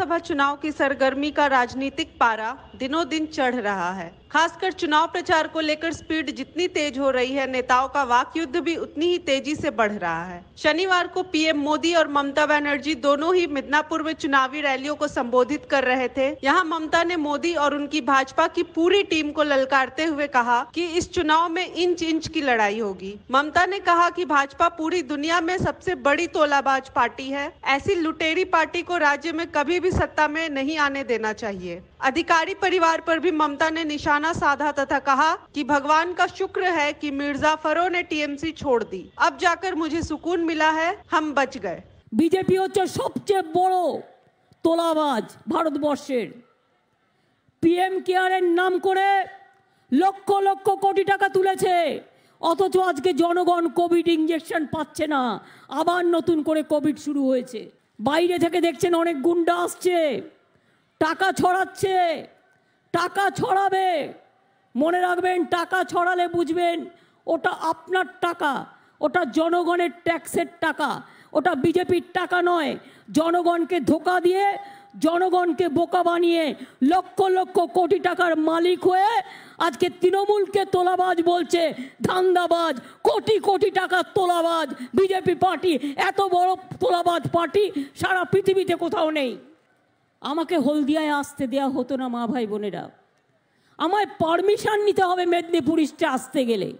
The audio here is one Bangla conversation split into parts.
विधानसभा चुनाव की सरगर्मी का राजनीतिक पारा दिनों दिन चढ़ रहा है खासकर चुनाव प्रचार को लेकर स्पीड जितनी तेज हो रही है नेताओं का वाक युद्ध भी उतनी ही तेजी से बढ़ रहा है शनिवार को पीएम मोदी और ममता बनर्जी दोनों ही मिदनापुर में चुनावी रैलियों को संबोधित कर रहे थे यहाँ ममता ने मोदी और उनकी भाजपा की पूरी टीम को ललकारते हुए कहा कि इस चुनाव में इंच इंच की लड़ाई होगी ममता ने कहा कि भाजपा पूरी दुनिया में सबसे बड़ी तोलाबाज पार्टी है ऐसी लुटेरी पार्टी को राज्य में कभी भी सत्ता में नहीं आने देना चाहिए अधिकारी परिवार पर भी ममता ने निशान निशाना साधा तथा कहा कि भगवान का शुक्र है कि मिर्जाफरों ने टीएमसी छोड़ दी अब जाकर मुझे सुकून मिला है हम बच गए বিজেপি হচ্ছে সবচেয়ে বড় তোলাবাজ ভারতবর্ষের পিএম কেয়ারের নাম করে লক্ষ লক্ষ কোটি টাকা তুলেছে অথচ আজকে জনগণ কোভিড ইঞ্জেকশন পাচ্ছে না আবার নতুন করে কোভিড শুরু হয়েছে বাইরে থেকে দেখছেন অনেক গুন্ডা আসছে টাকা ছড়াচ্ছে টাকা ছড়াবে মনে রাখবেন টাকা ছড়ালে বুঝবেন ওটা আপনার টাকা ওটা জনগণের ট্যাক্সের টাকা ওটা বিজেপির টাকা নয় জনগণকে ধোকা দিয়ে জনগণকে বোকা বানিয়ে লক্ষ লক্ষ কোটি টাকার মালিক হয়ে আজকে তৃণমূলকে তোলাবাজ বলছে ধান্দাবাজ কোটি কোটি টাকার তোলাবাজ বিজেপি পার্টি এত বড় তোলাবাজ পার্টি সারা পৃথিবীতে কোথাও নেই আমাকে হলদিয়ায় আসতে দেয়া হতো না মা ভাই বোনেরা আমায় পারমিশন নিতে হবে মেদিনীপুর ইস্টে আসতে গেলে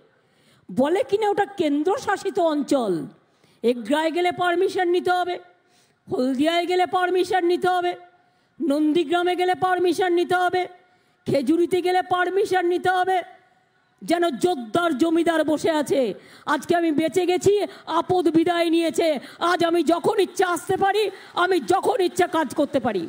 বলে কিনা ওটা কেন্দ্রশাসিত অঞ্চল এগ্রায় গেলে পারমিশন নিতে হবে হলদিয়ায় গেলে পারমিশন নিতে হবে নন্দীগ্রামে গেলে পারমিশন নিতে হবে খেজুরিতে গেলে পারমিশন নিতে হবে যেন জোরদার জমিদার বসে আছে আজকে আমি বেঁচে গেছি আপদ বিদায় নিয়েছে আজ আমি যখন ইচ্ছা আসতে পারি আমি যখন ইচ্ছা কাজ করতে পারি